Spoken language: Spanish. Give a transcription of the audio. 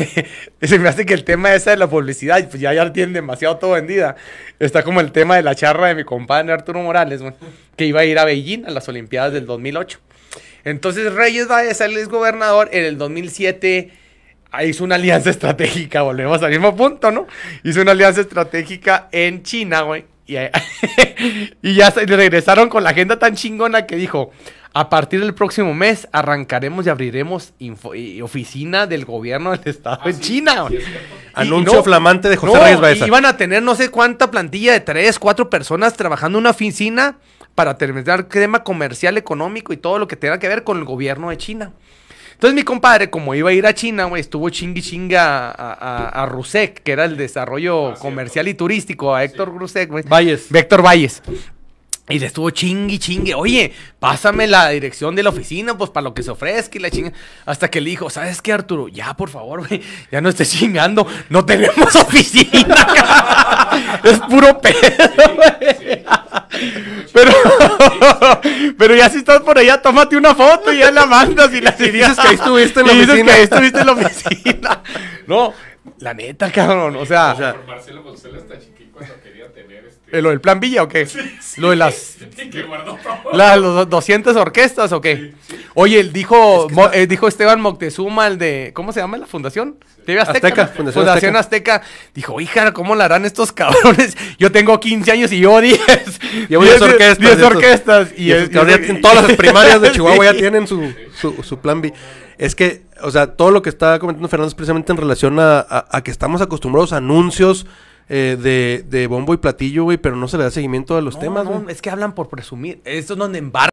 se me hace que el tema ese de la publicidad, pues ya, ya tienen demasiado todo vendida. Está como el tema de la charla de mi compadre Arturo Morales, que iba a ir a Beijing a las Olimpiadas del 2008. Entonces Reyes va a ser ex gobernador en el 2007. Hizo una alianza estratégica, volvemos al mismo punto, ¿no? Hizo una alianza estratégica en China, güey. Y, ya regresaron con la agenda tan chingona que dijo, a partir del próximo mes arrancaremos y abriremos oficina del gobierno del Estado ah, en China. Anuncio flamante de José Reyes Baeza. Iban a tener no sé cuánta plantilla de tres, cuatro personas trabajando en una oficina para terminar crema comercial, económico y todo lo que tenga que ver con el gobierno de China. Entonces mi compadre, como iba a ir a China, estuvo chingui chinga a, a, Rusek, que era el desarrollo ah, comercial y turístico, a Héctor Rusek, Valles. Héctor Valles. Y le estuvo chingue, chingue. Oye, pásame la dirección de la oficina, pues para lo que se ofrezca y la chingue Hasta que le dijo, ¿sabes qué, Arturo? Ya, por favor, güey, ya no estés chingando. No tenemos oficina. es puro pedo, pero, pero ya si estás por allá, tómate una foto y ya la mandas y la dices que ahí estuviste en la oficina. la No, la neta, cabrón. O sea. O sea Marcelo González está chiquito cuando quería tener este. Eh, ¿Lo plan Villa o qué? lo de las. Que guardó 200 orquestas o qué? Sí, Oye, dijo, eh, dijo Esteban Moctezuma, el de, ¿cómo se llama la fundación? Azteca. Fundación, Azteca. Dijo, hija, ¿cómo la harán estos cabrones? Yo tengo 15 años y yo 10. Llevo 10 orquestas. orquestas. Y, todas las primarias de Chihuahua ya tienen su, su, plan B. Es que, o sea, todo lo que está comentando Fernando es precisamente en relación a, que estamos acostumbrados a anuncios. Eh, de, bombo y platillo, güey, pero no se le da seguimiento a los temas, es que hablan por presumir. Esto es donde embarca.